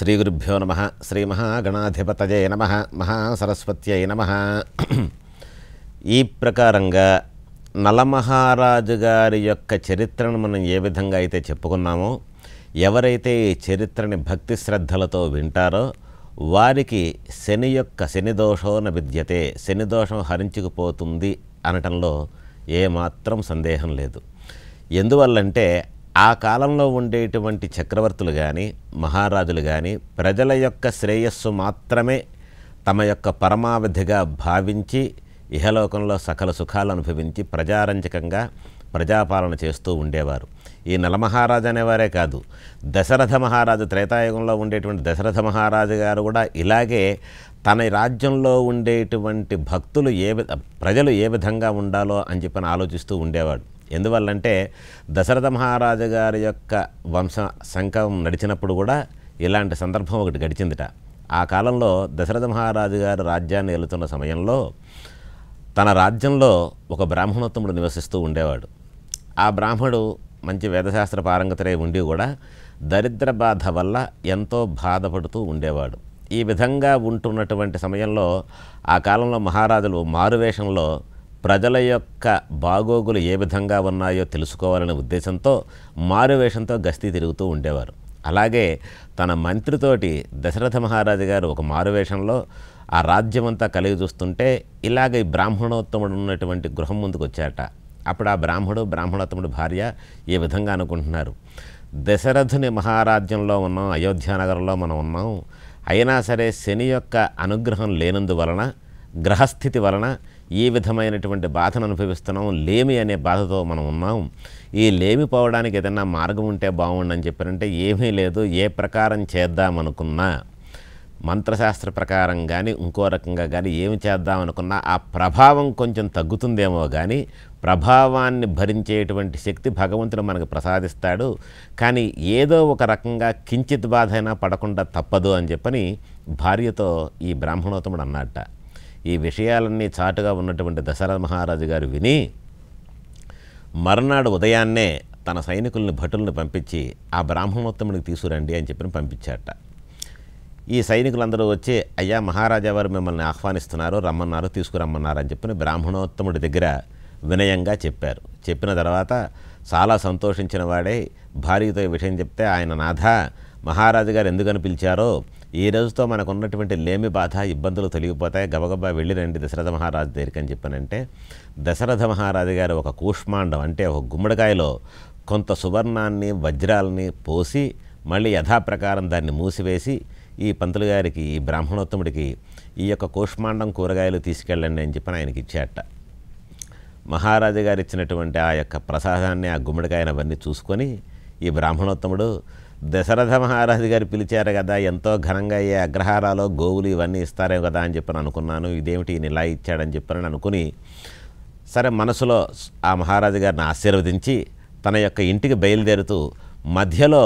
శ్రీ గురుభ్యో నమ శ్రీ మహాగణాధిపతయే నమ మహాసరస్వత్యై నమ ఈ ప్రకారంగా నలమహారాజు గారి యొక్క చరిత్రను మనం ఏ విధంగా అయితే చెప్పుకున్నామో ఎవరైతే ఈ చరిత్రని భక్తి శ్రద్ధలతో వింటారో వారికి శని యొక్క శని దోషోన విద్యతే శని దోషం హరించుకుపోతుంది అనటంలో ఏమాత్రం సందేహం లేదు ఎందువల్లంటే ఆ కాలంలో ఉండేటువంటి చక్రవర్తులు కానీ మహారాజులు కానీ ప్రజల యొక్క శ్రేయస్సు మాత్రమే తమ యొక్క పరమావధిగా భావించి ఇహలోకంలో సకల సుఖాలు అనుభవించి ప్రజారంజకంగా ప్రజాపాలన చేస్తూ ఉండేవారు ఈ నలమహారాజు అనేవారే కాదు దశరథ మహారాజు త్రేతాయుగంలో ఉండేటువంటి దశరథ మహారాజు గారు కూడా ఇలాగే తన రాజ్యంలో ఉండేటువంటి భక్తులు ఏ ప్రజలు ఏ విధంగా ఉండాలో అని చెప్పని ఆలోచిస్తూ ఉండేవాడు ఎందువల్లంటే దశరథ మహారాజు గారి యొక్క వంశ సంకం నడిచినప్పుడు కూడా ఇలాంటి సందర్భం ఒకటి గడిచిందిట ఆ కాలంలో దశరథ మహారాజు గారు రాజ్యాన్ని వెళుతున్న సమయంలో తన రాజ్యంలో ఒక బ్రాహ్మణోత్తముడు నివసిస్తూ ఉండేవాడు ఆ బ్రాహ్మడు మంచి వేదశాస్త్ర పారంగతులై ఉండి కూడా దరిద్ర బాధ వల్ల ఎంతో బాధపడుతూ ఉండేవాడు ఈ విధంగా ఉంటున్నటువంటి సమయంలో ఆ కాలంలో మహారాజులు మారువేషంలో ప్రజల యొక్క బాగోగులు ఏ విధంగా ఉన్నాయో తెలుసుకోవాలనే ఉద్దేశంతో మారువేషంతో గస్తీ తిరుగుతూ ఉండేవారు అలాగే తన మంత్రితోటి దశరథ మహారాజు గారు ఒక మారువేషంలో ఆ రాజ్యమంతా కలిగి చూస్తుంటే ఇలాగ ఈ బ్రాహ్మణోత్తముడు ఉన్నటువంటి గృహం ముందుకు వచ్చాట అప్పుడు ఆ బ్రాహ్మడు బ్రాహ్మణోత్తముడు భార్య ఏ విధంగా అనుకుంటున్నారు దశరథుని మహారాజ్యంలో ఉన్నాం నగరంలో మనం ఉన్నాం అయినా సరే శని యొక్క అనుగ్రహం లేనందువలన గ్రహస్థితి వలన ఏ విధమైనటువంటి బాధను అనుభవిస్తున్నాం లేమి అనే బాధతో మనం ఉన్నాం ఈ లేమిపోవడానికి ఏదైనా మార్గం ఉంటే బాగుండని చెప్పారంటే ఏమీ లేదు ఏ ప్రకారం చేద్దామనుకున్నా మంత్రశాస్త్ర ప్రకారం కానీ ఇంకో రకంగా కానీ ఏమి చేద్దామనుకున్నా ఆ ప్రభావం కొంచెం తగ్గుతుందేమో కానీ ప్రభావాన్ని భరించేటువంటి శక్తి భగవంతుడు మనకు ప్రసాదిస్తాడు కానీ ఏదో ఒక రకంగా కించిత్ బాధ అయినా పడకుండా తప్పదు అని చెప్పని భార్యతో ఈ బ్రాహ్మణోత్తముడు అన్నట్ట ఈ విషయాలన్నీ చాటుగా ఉన్నటువంటి దశరథ మహారాజు గారు విని మర్నాడు ఉదయాన్నే తన సైనికుల్ని భటులను పంపించి ఆ బ్రాహ్మణోత్తముడికి తీసుకురండి అని చెప్పి పంపించాట ఈ సైనికులందరూ వచ్చి అయ్యా మహారాజా వారు మిమ్మల్ని ఆహ్వానిస్తున్నారు రమ్మన్నారు తీసుకురమ్మన్నారు అని చెప్పిన బ్రాహ్మణోత్తముడి దగ్గర వినయంగా చెప్పారు చెప్పిన తర్వాత చాలా సంతోషించిన వాడే భార్యతో విషయం చెప్తే ఆయన నాథ మహారాజు గారు ఎందుకని పిలిచారో ఈ రోజుతో మనకు ఉన్నటువంటి లేమి బాధ ఇబ్బందులు తొలగిపోతాయి గబగబా వెళ్ళి రండి దశరథ మహారాజు దగ్గరికి అని చెప్పానంటే దశరథ మహారాజు గారు ఒక కూష్మాండం అంటే ఒక గుమ్మడికాయలో కొంత సువర్ణాన్ని వజ్రాలని పోసి మళ్ళీ యథాప్రకారం దాన్ని మూసివేసి ఈ పంతులు గారికి ఈ బ్రాహ్మణోత్తముడికి ఈ యొక్క కూష్మాండం కూరగాయలు తీసుకెళ్ళండి అని చెప్పని ఆయనకి ఇచ్చేట మహారాజు గారు ఇచ్చినటువంటి ఆ యొక్క ప్రసాదాన్ని ఆ గుమ్మడికాయనవన్నీ చూసుకొని ఈ బ్రాహ్మణోత్తముడు దశరథ మహారాజు గారు పిలిచారు కదా ఎంతో ఘనంగా అయ్యే అగ్రహారాలు గోవులు ఇవన్నీ ఇస్తారేమో కదా అని చెప్పని అనుకున్నాను ఇదేమిటి ఈయన ఇలా ఇచ్చాడని చెప్పని అనుకుని సరే మనసులో ఆ మహారాజు గారిని ఆశీర్వదించి తన యొక్క ఇంటికి బయలుదేరుతూ మధ్యలో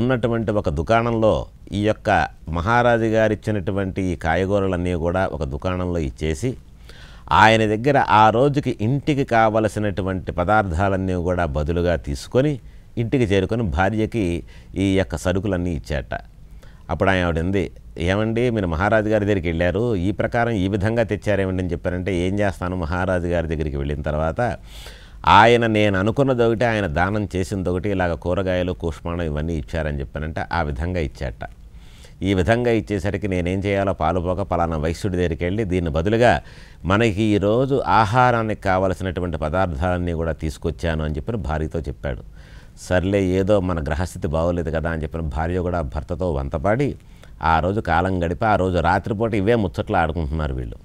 ఉన్నటువంటి ఒక దుకాణంలో ఈ యొక్క మహారాజు గారు ఇచ్చినటువంటి ఈ కాయగూరలన్నీ కూడా ఒక దుకాణంలో ఇచ్చేసి ఆయన దగ్గర ఆ రోజుకి ఇంటికి కావలసినటువంటి పదార్థాలన్నీ కూడా బదులుగా తీసుకొని ఇంటికి చేరుకొని భార్యకి ఈ యొక్క సరుకులన్నీ ఇచ్చాట అప్పుడు ఆయన ఆవిడంది ఏమండి మీరు మహారాజు గారి దగ్గరికి వెళ్ళారు ఈ ప్రకారం ఈ విధంగా తెచ్చారేమండి అని చెప్పారంటే ఏం చేస్తాను మహారాజు గారి దగ్గరికి వెళ్ళిన తర్వాత ఆయన నేను అనుకున్నది ఒకటి ఆయన దానం చేసింది ఒకటి ఇలాగ కూరగాయలు కూష్మాణం ఇవన్నీ ఇచ్చారని చెప్పానంటే ఆ విధంగా ఇచ్చాట ఈ విధంగా ఇచ్చేసరికి నేనేం చేయాలో పాలుపోక పలానా వైశ్యుడి దగ్గరికి వెళ్ళి దీన్ని బదులుగా మనకి ఈరోజు ఆహారానికి కావలసినటువంటి పదార్థాలన్నీ కూడా తీసుకొచ్చాను అని చెప్పి భార్యతో చెప్పాడు సర్లే ఏదో మన గ్రహస్థితి బాగోలేదు కదా అని చెప్పిన భార్య కూడా భర్తతో వంతపాడి ఆ రోజు కాలం గడిపి ఆ రోజు రాత్రిపూట ఇవే ముచ్చట్లు ఆడుకుంటున్నారు వీళ్ళు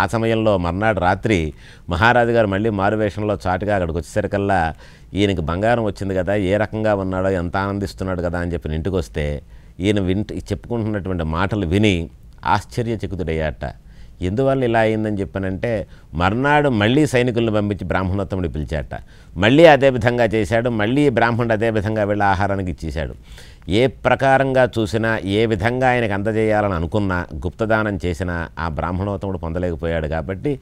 ఆ సమయంలో మర్నాడు రాత్రి మహారాజు గారు మళ్ళీ మారువేషంలో చాటుగా అక్కడికి వచ్చేసరికల్లా ఈయనకి బంగారం వచ్చింది కదా ఏ రకంగా ఉన్నాడో ఎంత ఆనందిస్తున్నాడు కదా అని చెప్పిన ఇంటికి వస్తే ఈయన వింట చెప్పుకుంటున్నటువంటి మాటలు విని ఆశ్చర్యచకుతుడయ్యాట ఎందువల్ల ఇలా అయిందని చెప్పానంటే మర్నాడు మళ్ళీ సైనికులను పంపించి బ్రాహ్మణోత్తముడు పిలిచాట మళ్ళీ అదే విధంగా చేశాడు మళ్ళీ బ్రాహ్మణుడు అదే విధంగా వెళ్ళి ఆహారానికి ఇచ్చేశాడు ఏ ప్రకారంగా చూసినా ఏ విధంగా ఆయనకు అందజేయాలని అనుకున్నా గుప్తదానం చేసినా ఆ బ్రాహ్మణోత్తముడు పొందలేకపోయాడు కాబట్టి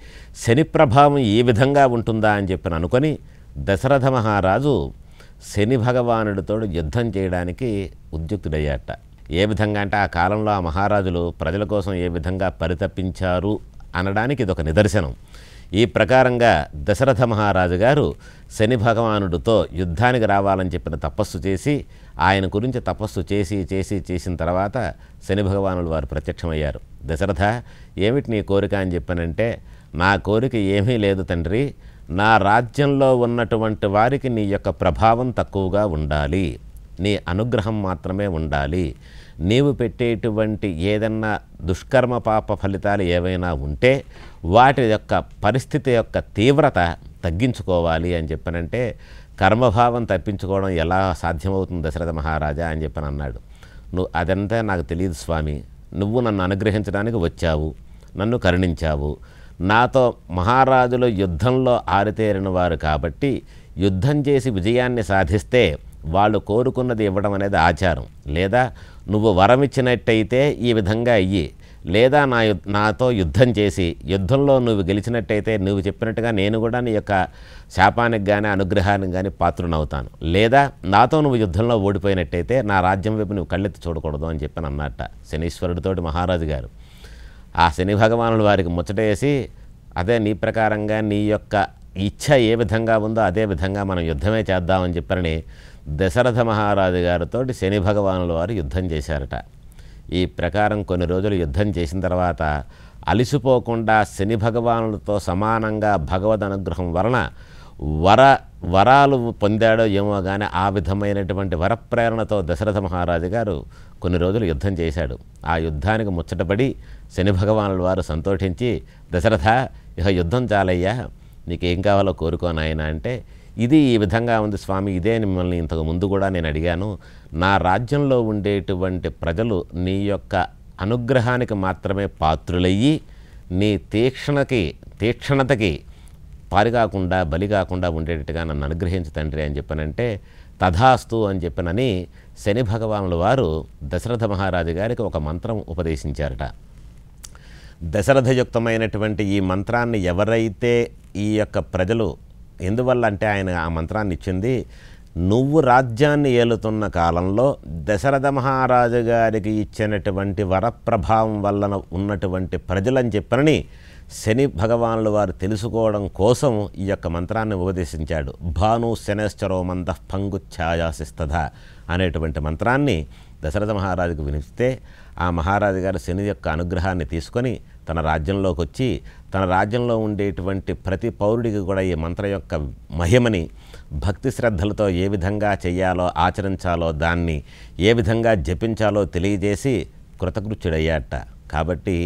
శని ప్రభావం ఏ విధంగా ఉంటుందా అని చెప్పిన అనుకొని దశరథ మహారాజు శని భగవానుడితో యుద్ధం చేయడానికి ఉద్యుక్తుడయ్యాట ఏ విధంగా అంటే ఆ కాలంలో ఆ మహారాజులు ప్రజల కోసం ఏ విధంగా పరితపించారు అనడానికి ఇదొక నిదర్శనం ఈ ప్రకారంగా దశరథ మహారాజు గారు శని భగవానుడితో యుద్ధానికి రావాలని చెప్పిన తపస్సు చేసి ఆయన గురించి తపస్సు చేసి చేసి చేసిన తర్వాత శని భగవానుడు వారు ప్రత్యక్షమయ్యారు దశరథ ఏమిటి నీ కోరిక అని చెప్పానంటే నా కోరిక ఏమీ లేదు తండ్రి నా రాజ్యంలో ఉన్నటువంటి వారికి నీ యొక్క ప్రభావం తక్కువగా ఉండాలి నీ అనుగ్రహం మాత్రమే ఉండాలి నీవు పెట్టేటువంటి ఏదన్నా దుష్కర్మ పాప ఫలితాలు ఏవైనా ఉంటే వాటి యొక్క పరిస్థితి యొక్క తీవ్రత తగ్గించుకోవాలి అని చెప్పనంటే కర్మభావం తప్పించుకోవడం ఎలా సాధ్యమవుతుంది దశరథ మహారాజా అని చెప్పని అన్నాడు నువ్వు అదంతా నాకు తెలియదు స్వామి నువ్వు నన్ను అనుగ్రహించడానికి వచ్చావు నన్ను కరుణించావు నాతో మహారాజులు యుద్ధంలో ఆరితేరిన వారు కాబట్టి యుద్ధం చేసి విజయాన్ని సాధిస్తే వాళ్ళు కోరుకున్నది ఇవ్వడం అనేది ఆచారం లేదా నువ్వు వరం ఇచ్చినట్టయితే ఈ విధంగా అయ్యి లేదా నా నాతో యుద్ధం చేసి యుద్ధంలో నువ్వు గెలిచినట్టయితే నువ్వు చెప్పినట్టుగా నేను కూడా నీ యొక్క శాపానికి కానీ అనుగ్రహానికి కానీ పాత్రనవుతాను లేదా నాతో నువ్వు యుద్ధంలో ఓడిపోయినట్టయితే నా రాజ్యం వైపు నువ్వు కళ్ళెత్తి చూడకూడదు అని చెప్పి అన్నట్ట శనీశ్వరుడితోటి మహారాజు గారు ఆ శని భగవానుడు వారికి ముచ్చటేసి అదే నీ ప్రకారంగా నీ యొక్క ఇచ్ఛ ఏ విధంగా ఉందో అదే విధంగా మనం యుద్ధమే చేద్దామని చెప్పారని దశరథ మహారాజు గారితో శని భగవానుల వారు యుద్ధం చేశారట ఈ ప్రకారం కొన్ని రోజులు యుద్ధం చేసిన తర్వాత అలిసిపోకుండా శని భగవానులతో సమానంగా భగవద్ అనుగ్రహం వలన వర వరాలు పొందాడో ఏమో కానీ ఆ విధమైనటువంటి వరప్రేరణతో దశరథ మహారాజు గారు కొన్ని రోజులు యుద్ధం చేశాడు ఆ యుద్ధానికి ముచ్చటపడి శని భగవానుల వారు సంతోషించి దశరథ ఇక యుద్ధం చాలయ్యా నీకేం కావాలో కోరుకోనాయన అంటే ఇది ఈ విధంగా ఉంది స్వామి ఇదే మిమ్మల్ని ఇంతకు ముందు కూడా నేను అడిగాను నా రాజ్యంలో ఉండేటువంటి ప్రజలు నీ యొక్క అనుగ్రహానికి మాత్రమే పాత్రులయ్యి నీ తీక్షణకి తీక్షణతకి పారికాకుండా బలి కాకుండా ఉండేటట్టుగా నన్ను అనుగ్రహించు తండ్రి అని చెప్పానంటే తథాస్తు అని చెప్పినని శని భగవానుల వారు దశరథ మహారాజు గారికి ఒక మంత్రం ఉపదేశించారట దశరథయుక్తమైనటువంటి ఈ మంత్రాన్ని ఎవరైతే ఈ యొక్క ప్రజలు ఎందువల్ల అంటే ఆయన ఆ మంత్రాన్ని ఇచ్చింది నువ్వు రాజ్యాన్ని ఏలుతున్న కాలంలో దశరథ మహారాజు గారికి ఇచ్చినటువంటి వరప్రభావం వలన ఉన్నటువంటి ప్రజలని చెప్పనని శని భగవానులు వారు తెలుసుకోవడం కోసం ఈ యొక్క మంత్రాన్ని ఉపదేశించాడు భాను శనేశ్వరో మంద పంగుఛాయాశిస్తథ అనేటువంటి మంత్రాన్ని దశరథ మహారాజుకు వినిపిస్తే ఆ మహారాజు గారు శని యొక్క అనుగ్రహాన్ని తీసుకొని తన రాజ్యంలోకి వచ్చి తన రాజ్యంలో ఉండేటువంటి ప్రతి పౌరుడికి కూడా ఈ మంత్రం యొక్క మహిమని భక్తి శ్రద్ధలతో ఏ విధంగా చేయాలో ఆచరించాలో దాన్ని ఏ విధంగా జపించాలో తెలియజేసి కృతకృత్యుడయ్యాట కాబట్టి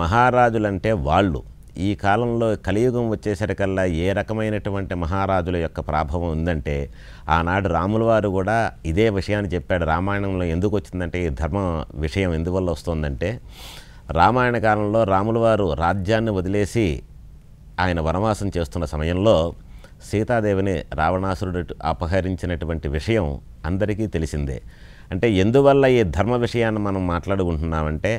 మహారాజులంటే వాళ్ళు ఈ కాలంలో కలియుగం వచ్చేసరికల్లా ఏ రకమైనటువంటి మహారాజుల యొక్క ప్రాభవం ఉందంటే ఆనాడు రాముల వారు కూడా ఇదే విషయాన్ని చెప్పాడు రామాయణంలో ఎందుకు వచ్చిందంటే ఈ ధర్మ విషయం ఎందువల్ల వస్తుందంటే రామాయణ కాలంలో రాముల వారు రాజ్యాన్ని వదిలేసి ఆయన వనవాసం చేస్తున్న సమయంలో సీతాదేవిని రావణాసురుడు అపహరించినటువంటి విషయం అందరికీ తెలిసిందే అంటే ఎందువల్ల ఈ ధర్మ విషయాన్ని మనం మాట్లాడుకుంటున్నామంటే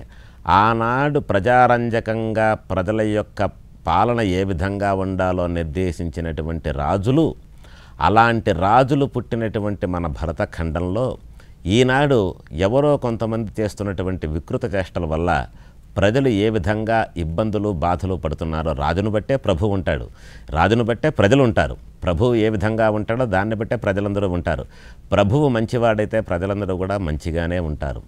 ఆనాడు ప్రజారంజకంగా ప్రజల యొక్క పాలన ఏ విధంగా ఉండాలో నిర్దేశించినటువంటి రాజులు అలాంటి రాజులు పుట్టినటువంటి మన భరత ఖండంలో ఈనాడు ఎవరో కొంతమంది చేస్తున్నటువంటి వికృత చేష్టల వల్ల ప్రజలు ఏ విధంగా ఇబ్బందులు బాధలు పడుతున్నారో రాజును బట్టే ప్రభు ఉంటాడు రాజును బట్టే ప్రజలు ఉంటారు ప్రభువు ఏ విధంగా ఉంటాడో దాన్ని బట్టే ప్రజలందరూ ఉంటారు ప్రభువు మంచివాడైతే ప్రజలందరూ కూడా మంచిగానే ఉంటారు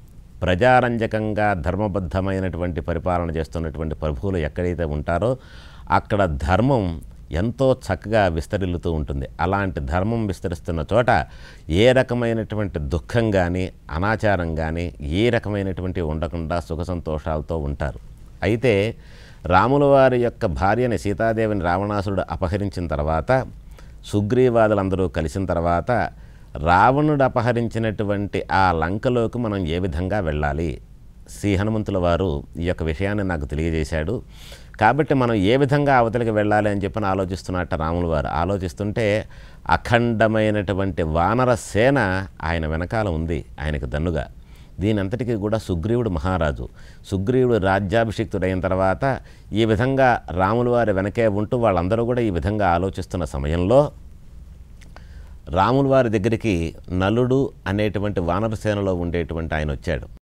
ప్రజారంజకంగా ధర్మబద్ధమైనటువంటి పరిపాలన చేస్తున్నటువంటి ప్రభువులు ఎక్కడైతే ఉంటారో అక్కడ ధర్మం ఎంతో చక్కగా విస్తరిల్లుతూ ఉంటుంది అలాంటి ధర్మం విస్తరిస్తున్న చోట ఏ రకమైనటువంటి దుఃఖం కానీ అనాచారం కానీ ఏ రకమైనటువంటి ఉండకుండా సుఖ సంతోషాలతో ఉంటారు అయితే రాముల వారి యొక్క భార్యని సీతాదేవిని రావణాసురుడు అపహరించిన తర్వాత సుగ్రీవాదులందరూ కలిసిన తర్వాత రావణుడు అపహరించినటువంటి ఆ లంకలోకి మనం ఏ విధంగా వెళ్ళాలి శ్రీ హనుమంతుల వారు ఈ యొక్క విషయాన్ని నాకు తెలియజేశాడు కాబట్టి మనం ఏ విధంగా అవతలికి వెళ్ళాలి అని చెప్పని ఆలోచిస్తున్నట్ట రాములు వారు ఆలోచిస్తుంటే అఖండమైనటువంటి వానర సేన ఆయన వెనకాల ఉంది ఆయనకు దన్నుగా దీనంతటికీ కూడా సుగ్రీవుడు మహారాజు సుగ్రీవుడు రాజ్యాభిషిక్తుడైన తర్వాత ఈ విధంగా రాములు వారి వెనకే ఉంటూ వాళ్ళందరూ కూడా ఈ విధంగా ఆలోచిస్తున్న సమయంలో రాములు వారి దగ్గరికి నలుడు అనేటువంటి వానరసేనలో ఉండేటువంటి ఆయన వచ్చాడు